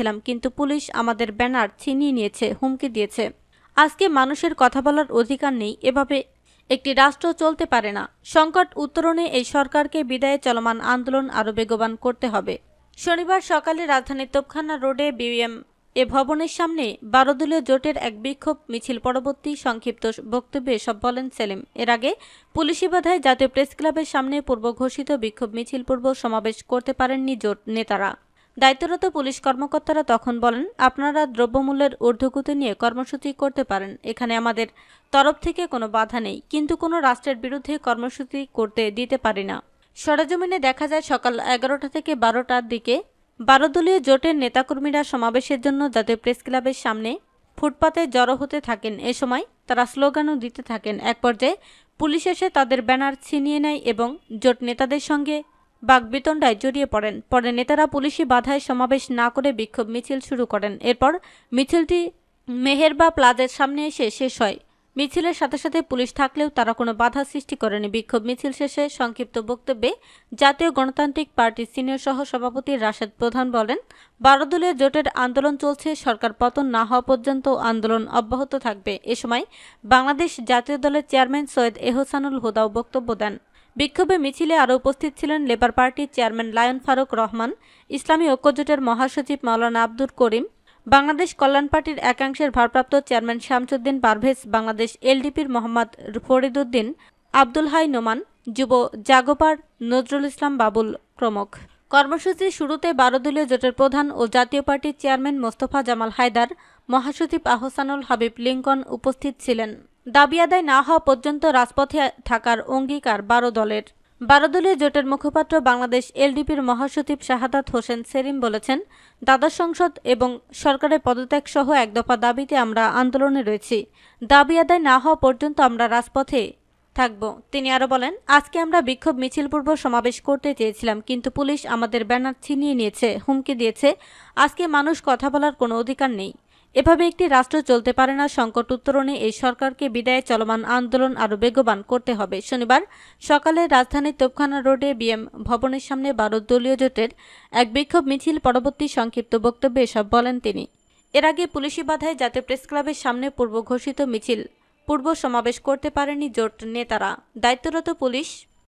ছিলাম কিন্তু পুলিশ আমাদের ব্যানার ছিনিয়ে নিয়েছে হুমকি দিয়েছে আজকে মানুষের কথা বলার অধিকার নেই এভাবে একটি রাষ্ট্র চলতে পারে না সংকট উত্তরণে এই সরকারকে বিদায়ে চলমান আন্দোলন আরও বেগবান করতে হবে শনিবার সকালে রাজধানীর তোপখানা রোডে বিএম এ ভবনের সামনে বারোদলীয় জোটের এক বিক্ষোভ মিছিল পরবর্তী সংক্ষিপ্ত বক্তব্যে সব বলেন সেলিম এর আগে পুলিশি বাধায় জাতীয় প্রেস ক্লাবের সামনে পূর্ব ঘোষিত বিক্ষোভ মিছিল পূর্ব সমাবেশ করতে পারেননি জোট নেতারা দায়িত্বরত পুলিশ কর্মকর্তারা তখন বলেন আপনারা দ্রব্যমূল্যের ঊর্ধ্বগতি নিয়ে কর্মসূচি করতে পারেন এখানে আমাদের তরফ থেকে কোনো বাধা নেই কিন্তু কোনো রাষ্ট্রের বিরুদ্ধে কর্মসূচি করতে দিতে পারি না সরাজমিনে দেখা যায় সকাল এগারোটা থেকে বারোটার দিকে বারো দলীয় জোটের নেতাকর্মীরা সমাবেশের জন্য জাতীয় প্রেস ক্লাবের সামনে ফুটপাতে জড়ো হতে থাকেন এ সময় তারা স্লোগানও দিতে থাকেন এক পর্যায়ে পুলিশ এসে তাদের ব্যানার ছিনিয়ে নেয় এবং জোট নেতাদের সঙ্গে বাগবিতণ্ডায় জড়িয়ে পড়েন পরে নেতারা পুলিশি বাধায় সমাবেশ না করে বিক্ষোভ মিছিল শুরু করেন এরপর মিছিলটি মেহেরবা প্লাজার সামনে এসে শেষ হয় মিছিলের সাথে সাথে পুলিশ থাকলেও তারা কোনো বাধা সৃষ্টি করেনি বিক্ষোভ মিছিল শেষে সংক্ষিপ্ত বক্তব্যে জাতীয় গণতান্ত্রিক পার্টির সিনিয়র সহ সভাপতি রাশেদ প্রধান বলেন বারোদলীয় জোটের আন্দোলন চলছে সরকার পতন না হওয়া পর্যন্ত আন্দোলন অব্যাহত থাকবে এ সময় বাংলাদেশ জাতীয় দলের চেয়ারম্যান সৈয়দ এহসানুল হুদাও বক্তব্য দেন বিক্ষোভে মিছিলে আরও উপস্থিত ছিলেন লেবার পার্টির চেয়ারম্যান লায়ন ফারুক রহমান ইসলামী ঐক্যজোটের মহাসচিব মাওলানা আব্দুর করিম বাংলাদেশ কল্যাণ পার্টির একাংশের ভারপ্রাপ্ত চেয়ারম্যান শামসুদ্দিন পারভেজ বাংলাদেশ এলডিপির মোহাম্মদ ফরিদুদ্দিন আব্দুল হাই নোমান যুব জাগোপার নজরুল ইসলাম বাবুল প্রমুখ কর্মসূচির শুরুতে বারোদলীয় জোটের প্রধান ও জাতীয় পার্টির চেয়ারম্যান মোস্তফা জামাল হায়দার মহাসচিব আহসানুল হাবিব লিঙ্কন উপস্থিত ছিলেন দাবি আদায় না হওয়া পর্যন্ত রাজপথে থাকার অঙ্গীকার বারো দলের বারো দলীয় জোটের মুখপাত্র বাংলাদেশ এলডিপির মহাসচিব শাহাদাত হোসেন সেলিম বলেছেন দাদা সংসদ এবং সরকারের পদত্যাগ সহ এক দফা দাবিতে আমরা আন্দোলনে রয়েছি দাবি আদায় না হওয়া পর্যন্ত আমরা রাজপথে থাকব তিনি আরও বলেন আজকে আমরা বিক্ষোভ মিছিলপূর্ব সমাবেশ করতে চেয়েছিলাম কিন্তু পুলিশ আমাদের ব্যানার ছিনিয়ে নিয়েছে হুমকি দিয়েছে আজকে মানুষ কথা বলার কোনো অধিকার নেই এভাবে একটি রাষ্ট্র চলতে পারে না সংকট উত্তরণে এই সরকারকে বিদায় চলমান আন্দোলন আরও বেগবান করতে হবে শনিবার সকালে রাজধানীর তোপখানা রোডে বিএম ভবনের সামনে ভারত দলীয় জোটের এক বিক্ষোভ মিছিল পরবর্তী সংক্ষিপ্ত বক্তব্যে এসব বলেন তিনি এর আগে পুলিশি বাধায় জাতীয় প্রেস ক্লাবের সামনে পূর্ব ঘোষিত মিছিল পূর্ব সমাবেশ করতে পারেনি জোট নেতারা দায়িত্বরত পুলিশ